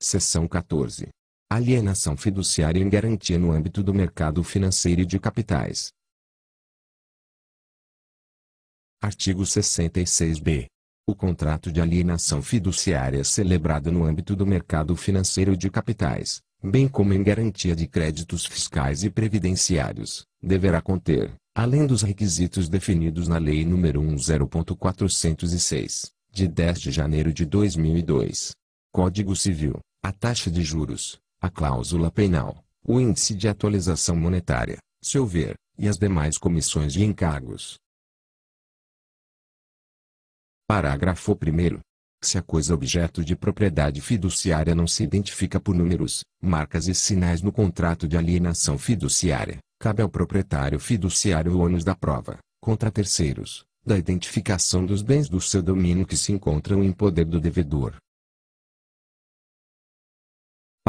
Seção 14. Alienação fiduciária em garantia no âmbito do mercado financeiro e de capitais. Artigo 66b. O contrato de alienação fiduciária celebrado no âmbito do mercado financeiro e de capitais, bem como em garantia de créditos fiscais e previdenciários, deverá conter, além dos requisitos definidos na Lei nº 10.406, de 10 de janeiro de 2002, Código Civil, a taxa de juros, a cláusula penal, o índice de atualização monetária, seu ver, e as demais comissões e encargos. Parágrafo 1. Se a coisa objeto de propriedade fiduciária não se identifica por números, marcas e sinais no contrato de alienação fiduciária, cabe ao proprietário fiduciário o ônus da prova, contra terceiros, da identificação dos bens do seu domínio que se encontram em poder do devedor,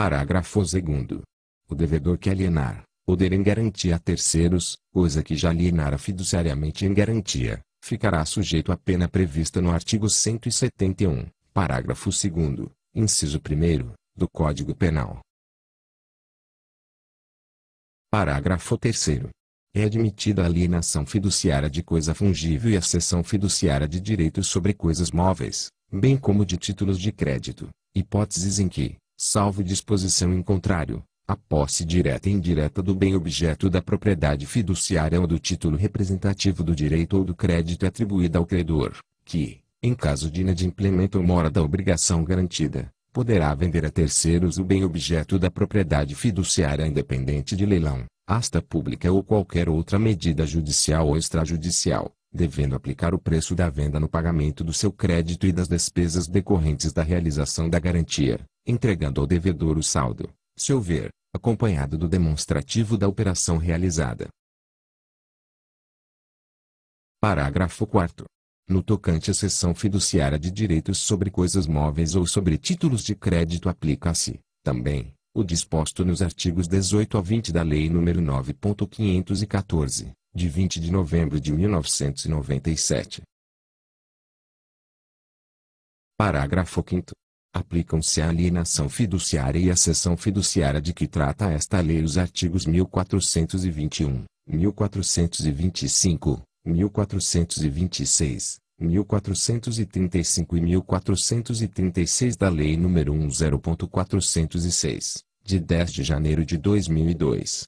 Parágrafo 2. O devedor que alienar, poder em garantia a terceiros, coisa que já alienara fiduciariamente em garantia, ficará sujeito à pena prevista no artigo 171, parágrafo 2, inciso 1, do Código Penal. Parágrafo 3. É admitida a alienação fiduciária de coisa fungível e a cessão fiduciária de direitos sobre coisas móveis, bem como de títulos de crédito, hipóteses em que, salvo disposição em contrário, a posse direta e indireta do bem objeto da propriedade fiduciária ou do título representativo do direito ou do crédito atribuída ao credor, que, em caso de inadimplemento ou mora da obrigação garantida, poderá vender a terceiros o bem objeto da propriedade fiduciária independente de leilão, asta pública ou qualquer outra medida judicial ou extrajudicial, devendo aplicar o preço da venda no pagamento do seu crédito e das despesas decorrentes da realização da garantia, entregando ao devedor o saldo, se houver, acompanhado do demonstrativo da operação realizada. Parágrafo 4 no tocante à sessão fiduciária de direitos sobre coisas móveis ou sobre títulos de crédito aplica-se, também, o disposto nos artigos 18 a 20 da Lei nº 9.514, de 20 de novembro de 1997. Parágrafo 5 Aplicam-se à alienação fiduciária e à cessão fiduciária de que trata esta lei os artigos 1421, 1425, 1426, 1435 e 1436 da Lei nº 10.406, de 10 de janeiro de 2002.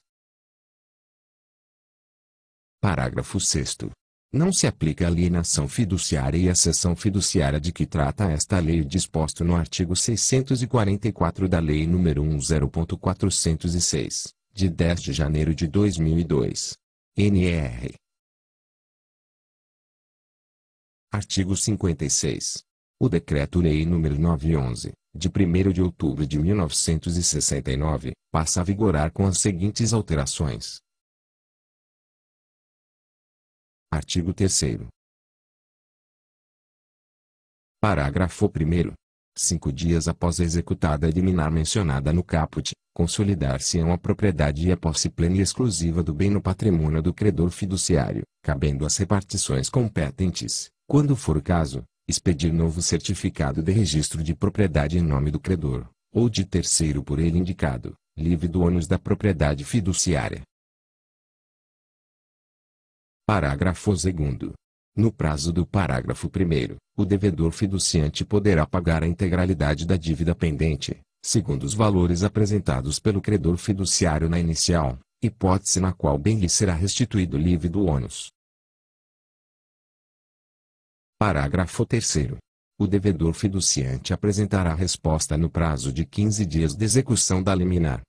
Parágrafo 6 não se aplica a alienação fiduciária e a cessão fiduciária de que trata esta lei disposto no artigo 644 da Lei nº 10.406, de 10 de janeiro de 2002. NR. Artigo 56. O Decreto-Lei nº 911, de 1 de outubro de 1969, passa a vigorar com as seguintes alterações. Artigo 3 Parágrafo 1 Cinco dias após a executada eliminar liminar mencionada no caput, consolidar-se-ão a propriedade e a posse plena e exclusiva do bem no patrimônio do credor fiduciário, cabendo às repartições competentes, quando for o caso, expedir novo certificado de registro de propriedade em nome do credor, ou de terceiro por ele indicado, livre do ônus da propriedade fiduciária. Parágrafo 2 no prazo do parágrafo 1, o devedor fiduciante poderá pagar a integralidade da dívida pendente, segundo os valores apresentados pelo credor fiduciário na inicial, hipótese na qual bem lhe será restituído livre do ônus. Parágrafo 3. O devedor fiduciante apresentará resposta no prazo de 15 dias de execução da liminar.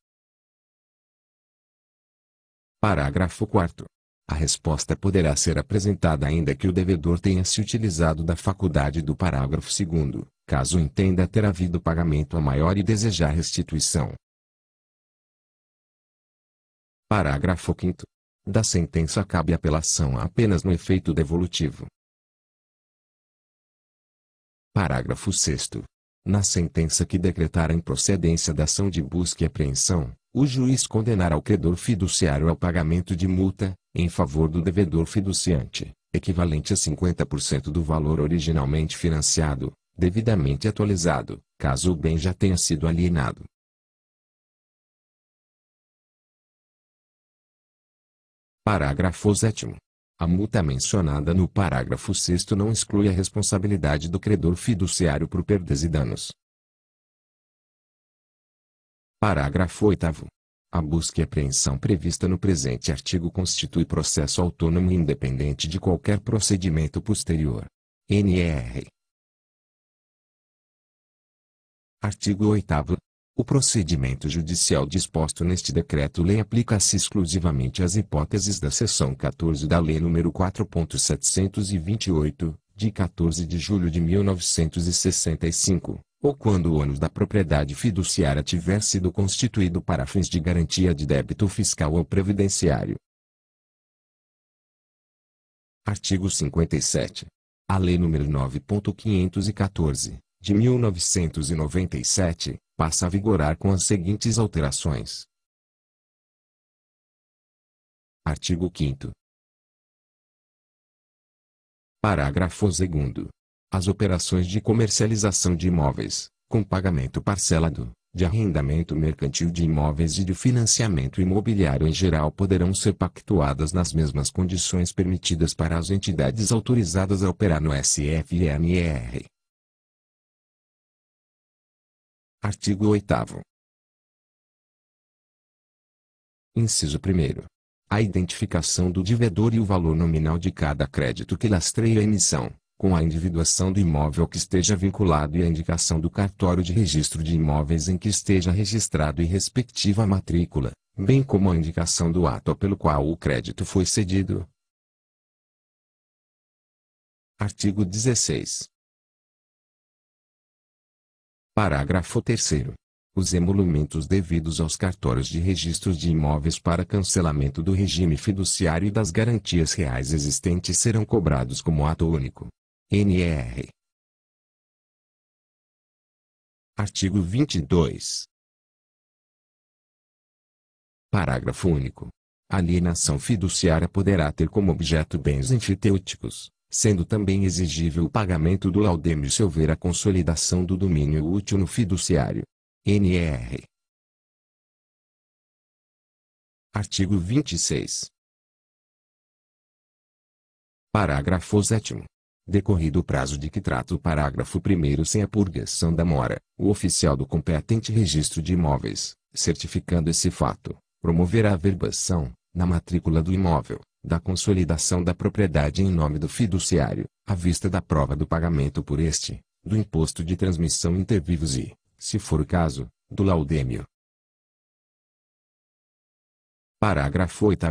Parágrafo 4. A resposta poderá ser apresentada ainda que o devedor tenha se utilizado da faculdade do parágrafo 2 caso entenda ter havido pagamento a maior e desejar restituição. Parágrafo 5 Da sentença cabe apelação apenas no efeito devolutivo. Parágrafo 6 Na sentença que decretar a improcedência da ação de busca e apreensão, o juiz condenará o credor fiduciário ao pagamento de multa, em favor do devedor fiduciante, equivalente a 50% do valor originalmente financiado, devidamente atualizado, caso o bem já tenha sido alienado. Parágrafo 7. A multa mencionada no parágrafo 6 não exclui a responsabilidade do credor fiduciário por perdas e danos. Parágrafo 8. A busca e apreensão prevista no presente artigo constitui processo autônomo e independente de qualquer procedimento posterior. NR. Artigo 8 O procedimento judicial disposto neste decreto-lei aplica-se exclusivamente às hipóteses da seção 14 da Lei nº 4.728, de 14 de julho de 1965, ou quando o ônus da propriedade fiduciária tiver sido constituído para fins de garantia de débito fiscal ou previdenciário. Artigo 57. A Lei nº 9.514, de 1997, passa a vigorar com as seguintes alterações. Artigo 5 Parágrafo 2. As operações de comercialização de imóveis, com pagamento parcelado, de arrendamento mercantil de imóveis e de financiamento imobiliário em geral poderão ser pactuadas nas mesmas condições permitidas para as entidades autorizadas a operar no SFNR. Artigo 8 Inciso 1 a identificação do devedor e o valor nominal de cada crédito que lastreia a emissão, com a individuação do imóvel que esteja vinculado e a indicação do cartório de registro de imóveis em que esteja registrado e respectiva matrícula, bem como a indicação do ato pelo qual o crédito foi cedido. Artigo 16. Parágrafo 3 os emolumentos devidos aos cartórios de registros de imóveis para cancelamento do regime fiduciário e das garantias reais existentes serão cobrados como ato único. NR. Artigo 22. Parágrafo único. A alienação fiduciária poderá ter como objeto bens enfiteúticos, sendo também exigível o pagamento do laudemio se houver a consolidação do domínio útil no fiduciário. NR. Artigo 26. Parágrafo 7. Decorrido o prazo de que trata o parágrafo 1 sem a purgação da mora, o oficial do competente registro de imóveis, certificando esse fato, promoverá a verbação, na matrícula do imóvel, da consolidação da propriedade em nome do fiduciário, à vista da prova do pagamento por este, do imposto de transmissão inter vivos e, se for o caso, do laudêmio. Parágrafo 8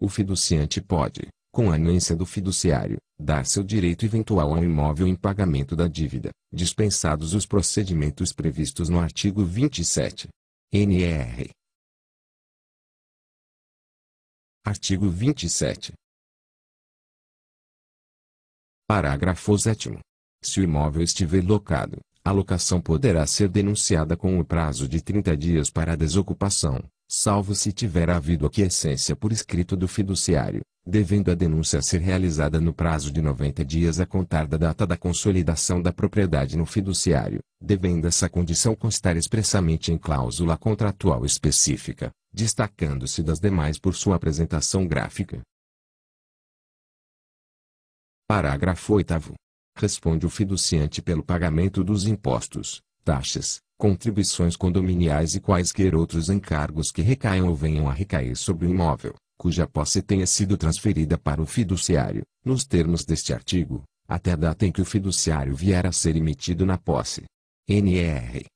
O fiduciante pode, com a anuência do fiduciário, dar seu direito eventual ao imóvel em pagamento da dívida, dispensados os procedimentos previstos no artigo 27. NR. Artigo 27. Parágrafo 7 Se o imóvel estiver locado, a locação poderá ser denunciada com o prazo de 30 dias para a desocupação, salvo se tiver havido aquiescência por escrito do fiduciário, devendo a denúncia ser realizada no prazo de 90 dias a contar da data da consolidação da propriedade no fiduciário, devendo essa condição constar expressamente em cláusula contratual específica, destacando-se das demais por sua apresentação gráfica. Parágrafo 8 responde o fiduciante pelo pagamento dos impostos, taxas, contribuições condominiais e quaisquer outros encargos que recaiam ou venham a recair sobre o imóvel, cuja posse tenha sido transferida para o fiduciário, nos termos deste artigo, até a data em que o fiduciário vier a ser emitido na posse. NR.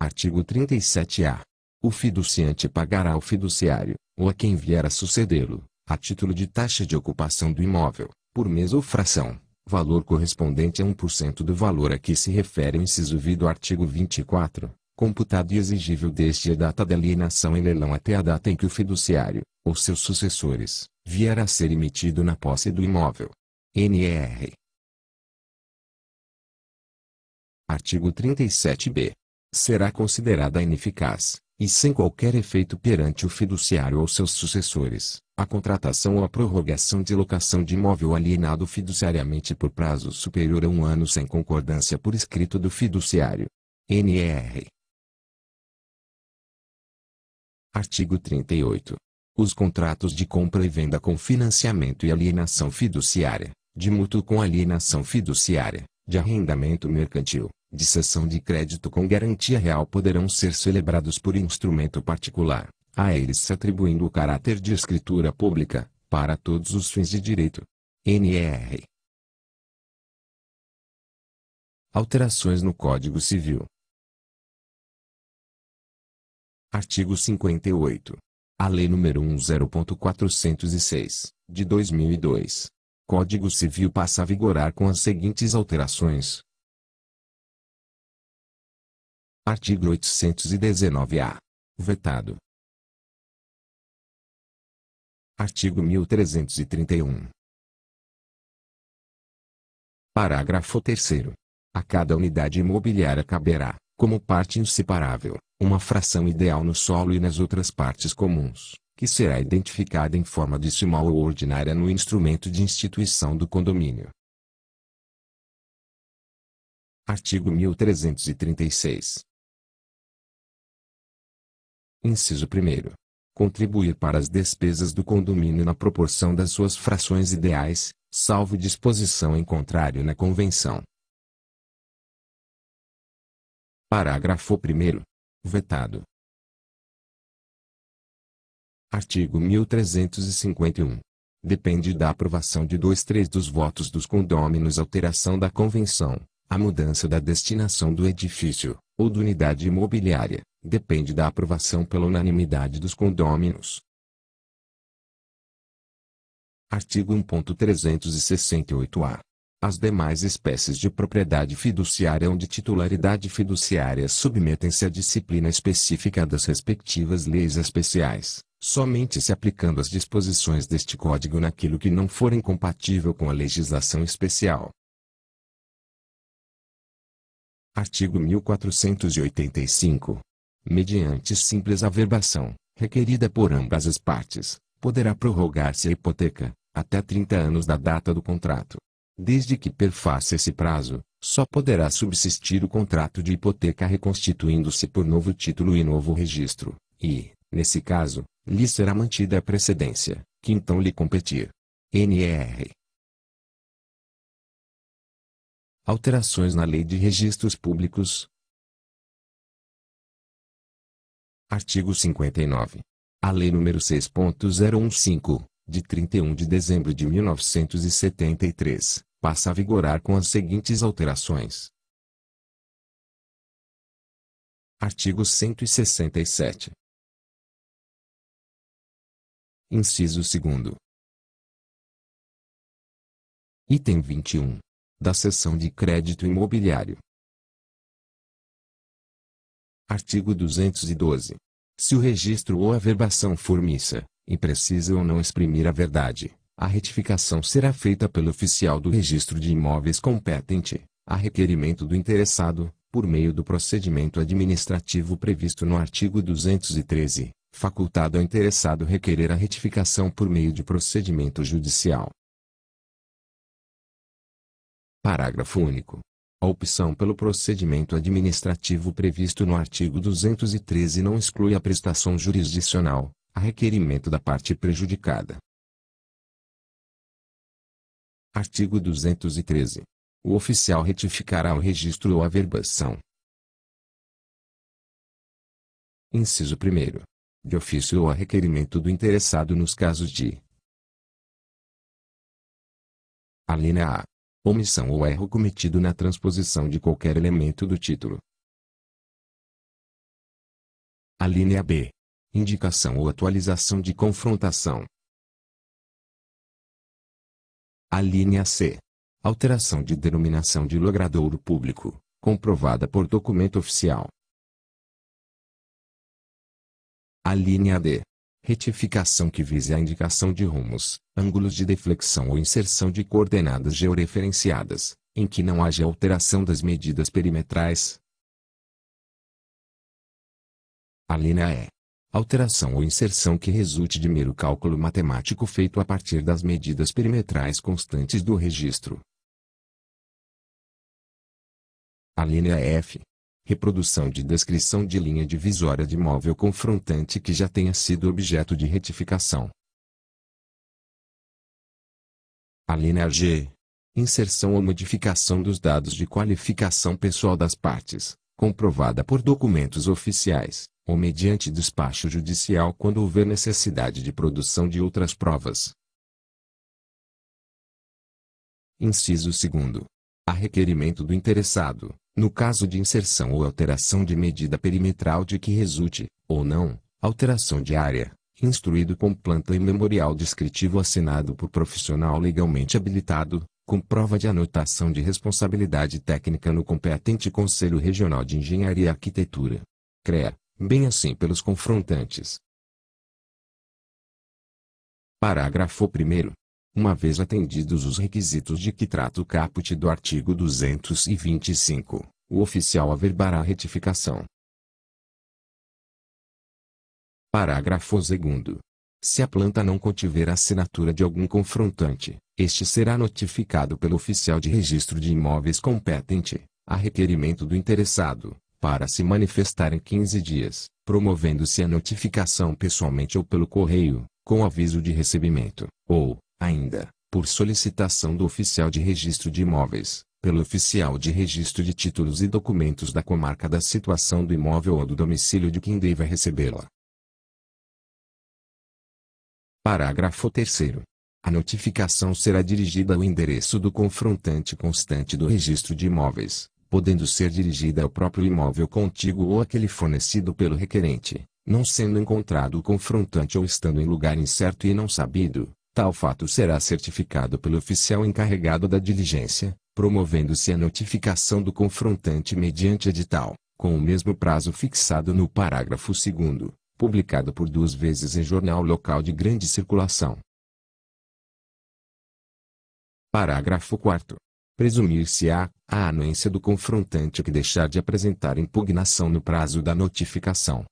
Artigo 37-A. O fiduciante pagará ao fiduciário, ou a quem vier a sucedê-lo, a título de taxa de ocupação do imóvel, por mês ou fração, valor correspondente a 1% do valor a que se refere o inciso V do artigo 24, computado e exigível desde a data da alienação em leilão até a data em que o fiduciário, ou seus sucessores, vier a ser emitido na posse do imóvel. NR. Artigo 37b. Será considerada ineficaz, e sem qualquer efeito perante o fiduciário ou seus sucessores, a contratação ou a prorrogação de locação de imóvel alienado fiduciariamente por prazo superior a um ano sem concordância por escrito do fiduciário. NR. Artigo 38. Os contratos de compra e venda com financiamento e alienação fiduciária, de mútuo com alienação fiduciária, de arrendamento mercantil, de cessão de crédito com garantia real poderão ser celebrados por instrumento particular, a eles se atribuindo o caráter de escritura pública, para todos os fins de direito. NR. Alterações no Código Civil. Artigo 58. A Lei nº 10.406, de 2002, Código Civil passa a vigorar com as seguintes alterações. Artigo 819-A. Vetado. Artigo 1331. Parágrafo 3 A cada unidade imobiliária caberá, como parte inseparável, uma fração ideal no solo e nas outras partes comuns, que será identificada em forma decimal ou ordinária no instrumento de instituição do condomínio. Artigo 1336. Inciso 1. Contribuir para as despesas do condomínio na proporção das suas frações ideais, salvo disposição em contrário na Convenção. Parágrafo 1. Vetado. Artigo 1351. Depende da aprovação de dois três dos votos dos condôminos alteração da Convenção, a mudança da destinação do edifício, ou da unidade imobiliária, depende da aprovação pela unanimidade dos condôminos. Artigo 1.368-A. As demais espécies de propriedade fiduciária ou de titularidade fiduciária submetem-se à disciplina específica das respectivas leis especiais, somente se aplicando as disposições deste Código naquilo que não forem compatível com a legislação especial. Artigo 1485. Mediante simples averbação, requerida por ambas as partes, poderá prorrogar-se a hipoteca, até 30 anos da data do contrato. Desde que perfaça esse prazo, só poderá subsistir o contrato de hipoteca reconstituindo-se por novo título e novo registro, e, nesse caso, lhe será mantida a precedência, que então lhe competir. NR Alterações na Lei de Registros Públicos. Artigo 59. A Lei nº 6.015, de 31 de dezembro de 1973, passa a vigorar com as seguintes alterações. Artigo 167. Inciso 2. Item 21 da seção de crédito imobiliário. Artigo 212. Se o registro ou a verbação for missa, imprecisa ou não exprimir a verdade, a retificação será feita pelo oficial do registro de imóveis competente, a requerimento do interessado, por meio do procedimento administrativo previsto no artigo 213, facultado ao interessado requerer a retificação por meio de procedimento judicial. Parágrafo único. A opção pelo procedimento administrativo previsto no artigo 213 não exclui a prestação jurisdicional, a requerimento da parte prejudicada. Artigo 213. O oficial retificará o registro ou a verbação. Inciso 1. De ofício ou a requerimento do interessado nos casos de. Alínea A omissão ou erro cometido na transposição de qualquer elemento do título. A linha B. Indicação ou atualização de confrontação. A linha C. Alteração de denominação de logradouro público, comprovada por documento oficial. A linha D retificação que vise a indicação de rumos, ângulos de deflexão ou inserção de coordenadas georeferenciadas, em que não haja alteração das medidas perimetrais. A linha é alteração ou inserção que resulte de mero cálculo matemático feito a partir das medidas perimetrais constantes do registro. A linha F reprodução de descrição de linha divisória de móvel confrontante que já tenha sido objeto de retificação. A linha G. Inserção ou modificação dos dados de qualificação pessoal das partes, comprovada por documentos oficiais, ou mediante despacho judicial quando houver necessidade de produção de outras provas. Inciso 2. A requerimento do interessado, no caso de inserção ou alteração de medida perimetral de que resulte, ou não, alteração de área, instruído com planta e memorial descritivo assinado por profissional legalmente habilitado, com prova de anotação de responsabilidade técnica no competente Conselho Regional de Engenharia e Arquitetura. CREA, bem assim pelos confrontantes. Parágrafo 1 uma vez atendidos os requisitos de que trata o caput do artigo 225, o oficial averbará a retificação. Parágrafo 2. Se a planta não contiver a assinatura de algum confrontante, este será notificado pelo oficial de registro de imóveis competente, a requerimento do interessado, para se manifestar em 15 dias, promovendo-se a notificação pessoalmente ou pelo correio, com aviso de recebimento, ou, ainda, por solicitação do oficial de registro de imóveis, pelo oficial de registro de títulos e documentos da comarca da situação do imóvel ou do domicílio de quem deva recebê-la. Parágrafo 3 a notificação será dirigida ao endereço do confrontante constante do registro de imóveis, podendo ser dirigida ao próprio imóvel contíguo ou aquele fornecido pelo requerente, não sendo encontrado o confrontante ou estando em lugar incerto e não sabido, Tal fato será certificado pelo oficial encarregado da diligência, promovendo-se a notificação do confrontante mediante edital, com o mesmo prazo fixado no parágrafo 2, publicado por duas vezes em jornal local de grande circulação. Parágrafo 4. Presumir-se-á a anuência do confrontante que deixar de apresentar impugnação no prazo da notificação.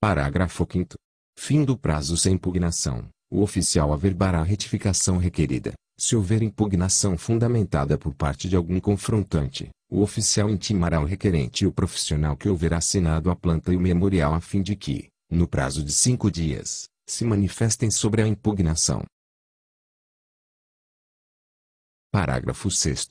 Parágrafo 5. Fim do prazo sem impugnação, o oficial averbará a retificação requerida. Se houver impugnação fundamentada por parte de algum confrontante, o oficial intimará o requerente e o profissional que houver assinado a planta e o memorial a fim de que, no prazo de cinco dias, se manifestem sobre a impugnação. Parágrafo 6.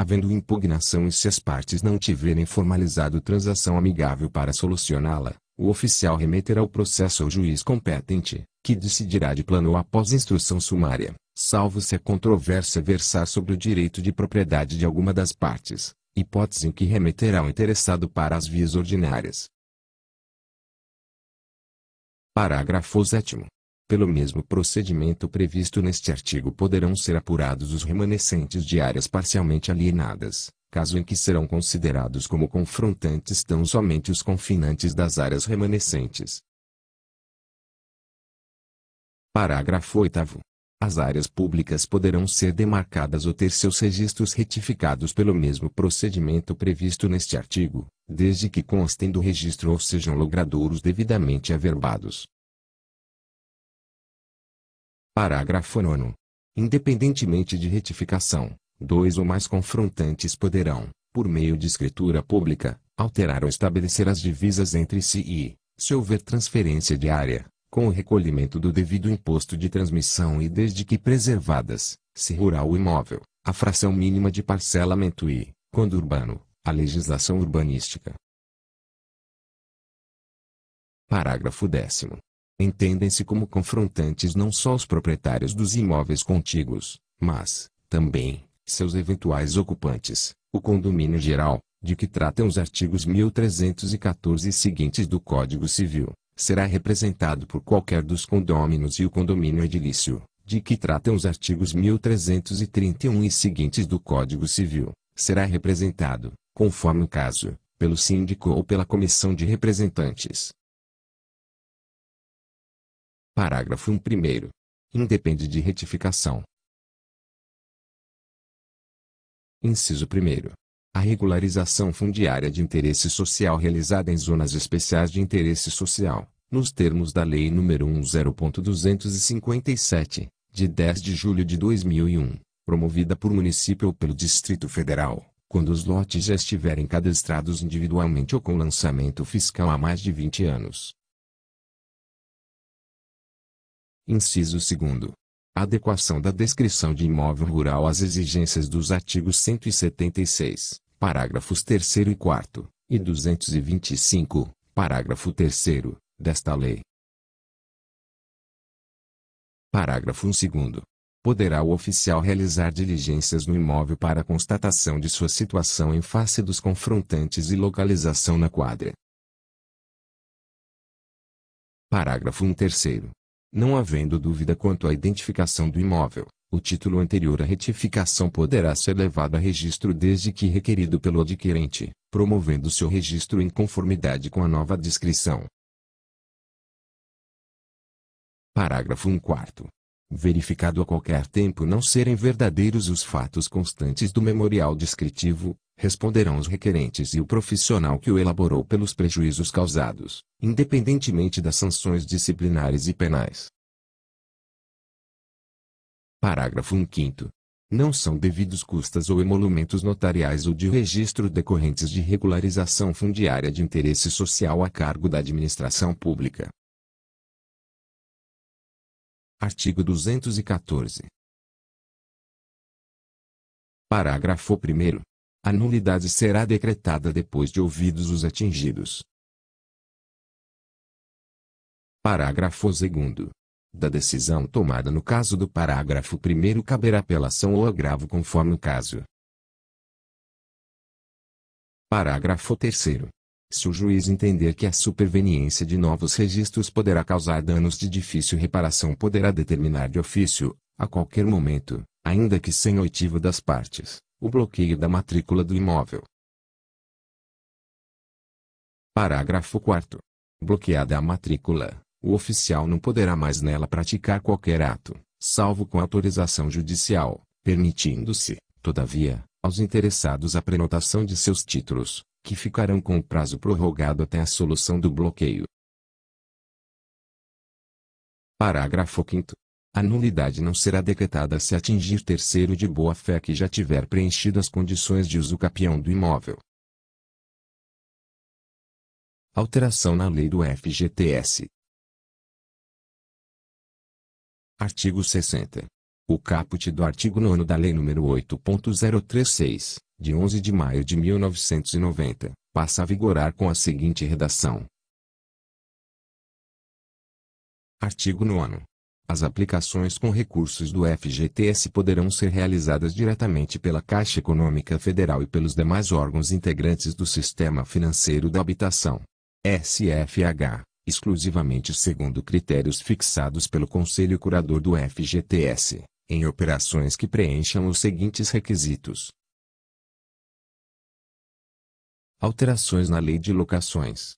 Havendo impugnação e se as partes não tiverem formalizado transação amigável para solucioná-la, o oficial remeterá o processo ao juiz competente, que decidirá de plano ou após instrução sumária, salvo se a controvérsia versar sobre o direito de propriedade de alguma das partes, hipótese em que remeterá o interessado para as vias ordinárias. Parágrafo 7 pelo mesmo procedimento previsto neste artigo poderão ser apurados os remanescentes de áreas parcialmente alienadas, caso em que serão considerados como confrontantes tão somente os confinantes das áreas remanescentes. Parágrafo 8. As áreas públicas poderão ser demarcadas ou ter seus registros retificados pelo mesmo procedimento previsto neste artigo, desde que constem do registro ou sejam logradouros devidamente averbados. Parágrafo 9. Independentemente de retificação, dois ou mais confrontantes poderão, por meio de escritura pública, alterar ou estabelecer as divisas entre si e, se houver transferência de área, com o recolhimento do devido imposto de transmissão e desde que preservadas, se rural o imóvel, a fração mínima de parcelamento e, quando urbano, a legislação urbanística. Parágrafo 10. Entendem-se como confrontantes não só os proprietários dos imóveis contíguos, mas, também, seus eventuais ocupantes, o condomínio geral, de que tratam os artigos 1314 e seguintes do Código Civil, será representado por qualquer dos condôminos e o condomínio edilício, de que tratam os artigos 1331 e seguintes do Código Civil, será representado, conforme o caso, pelo síndico ou pela comissão de representantes. Parágrafo 1 Independe de retificação Inciso 1. A regularização fundiária de interesse social realizada em zonas especiais de interesse social, nos termos da Lei nº 10.257, de 10 de julho de 2001, promovida por município ou pelo Distrito Federal, quando os lotes já estiverem cadastrados individualmente ou com lançamento fiscal há mais de 20 anos. Inciso 2. Adequação da descrição de imóvel rural às exigências dos artigos 176, parágrafos 3 e 4, e 225, parágrafo 3, desta lei. Parágrafo 1. Poderá o oficial realizar diligências no imóvel para constatação de sua situação em face dos confrontantes e localização na quadra. Parágrafo 1. Não havendo dúvida quanto à identificação do imóvel, o título anterior à retificação poderá ser levado a registro desde que requerido pelo adquirente, promovendo seu registro em conformidade com a nova descrição. Parágrafo 1 quarto. Verificado a qualquer tempo não serem verdadeiros os fatos constantes do memorial descritivo, responderão os requerentes e o profissional que o elaborou pelos prejuízos causados, independentemente das sanções disciplinares e penais. Parágrafo 1 Não são devidos custas ou emolumentos notariais ou de registro decorrentes de regularização fundiária de interesse social a cargo da administração pública. Artigo 214. Parágrafo 1 a nulidade será decretada depois de ouvidos os atingidos. Parágrafo 2. Da decisão tomada no caso do parágrafo 1 caberá apelação ou agravo conforme o caso. Parágrafo 3. Se o juiz entender que a superveniência de novos registros poderá causar danos de difícil reparação, poderá determinar de ofício, a qualquer momento, ainda que sem oitiva das partes, o bloqueio da matrícula do imóvel. Parágrafo 4. Bloqueada a matrícula, o oficial não poderá mais nela praticar qualquer ato, salvo com autorização judicial, permitindo-se, todavia, aos interessados a prenotação de seus títulos, que ficarão com o prazo prorrogado até a solução do bloqueio. Parágrafo 5. A nulidade não será decretada se atingir terceiro de boa-fé que já tiver preenchido as condições de usucapião do imóvel. Alteração na Lei do FGTS. Artigo 60. O caput do artigo 9 da Lei nº 8.036, de 11 de maio de 1990, passa a vigorar com a seguinte redação. Artigo 9 as aplicações com recursos do FGTS poderão ser realizadas diretamente pela Caixa Econômica Federal e pelos demais órgãos integrantes do Sistema Financeiro da Habitação SFH, exclusivamente segundo critérios fixados pelo Conselho Curador do FGTS, em operações que preencham os seguintes requisitos. Alterações na Lei de Locações.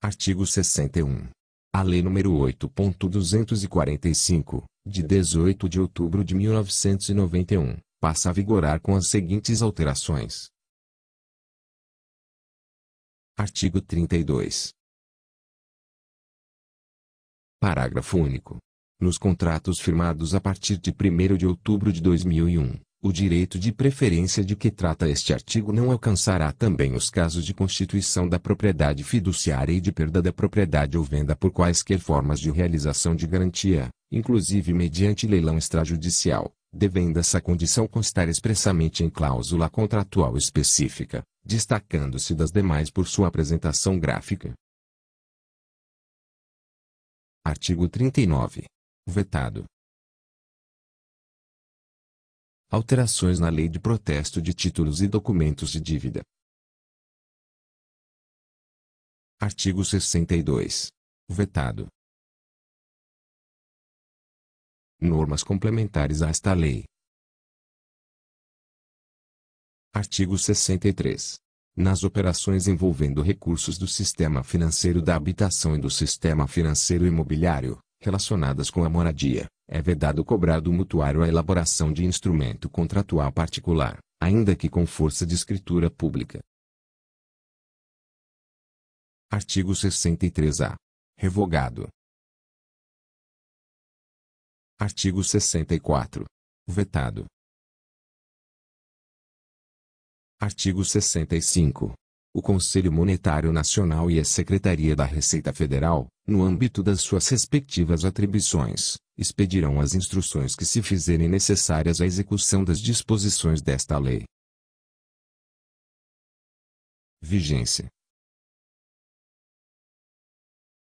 Artigo 61. A Lei nº 8.245, de 18 de outubro de 1991, passa a vigorar com as seguintes alterações. Artigo 32. Parágrafo único. Nos contratos firmados a partir de 1 de outubro de 2001, o direito de preferência de que trata este artigo não alcançará também os casos de constituição da propriedade fiduciária e de perda da propriedade ou venda por quaisquer formas de realização de garantia, inclusive mediante leilão extrajudicial, devendo essa condição constar expressamente em cláusula contratual específica, destacando-se das demais por sua apresentação gráfica. Artigo 39. Vetado Alterações na Lei de Protesto de Títulos e Documentos de Dívida. Artigo 62. Vetado. Normas complementares a esta lei. Artigo 63. Nas operações envolvendo recursos do sistema financeiro da habitação e do sistema financeiro imobiliário, relacionadas com a moradia, é vedado cobrar do mutuário a elaboração de instrumento contratual particular, ainda que com força de escritura pública. Artigo 63-A. Revogado. Artigo 64. Vetado. Artigo 65 o Conselho Monetário Nacional e a Secretaria da Receita Federal, no âmbito das suas respectivas atribuições, expedirão as instruções que se fizerem necessárias à execução das disposições desta lei. Vigência.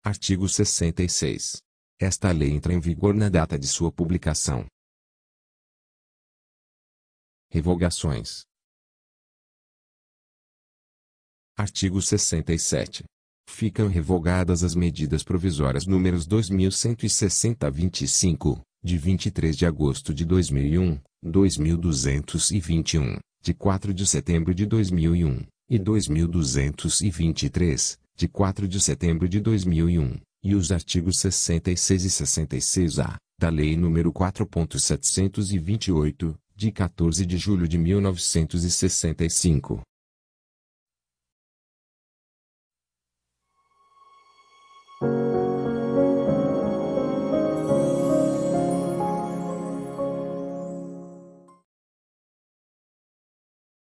Artigo 66. Esta lei entra em vigor na data de sua publicação. Revogações. Artigo 67. Ficam revogadas as medidas provisórias números 2160 25, de 23 de agosto de 2001, 2221, de 4 de setembro de 2001, e 2223, de 4 de setembro de 2001, e os artigos 66 e 66-A, da Lei Número 4.728, de 14 de julho de 1965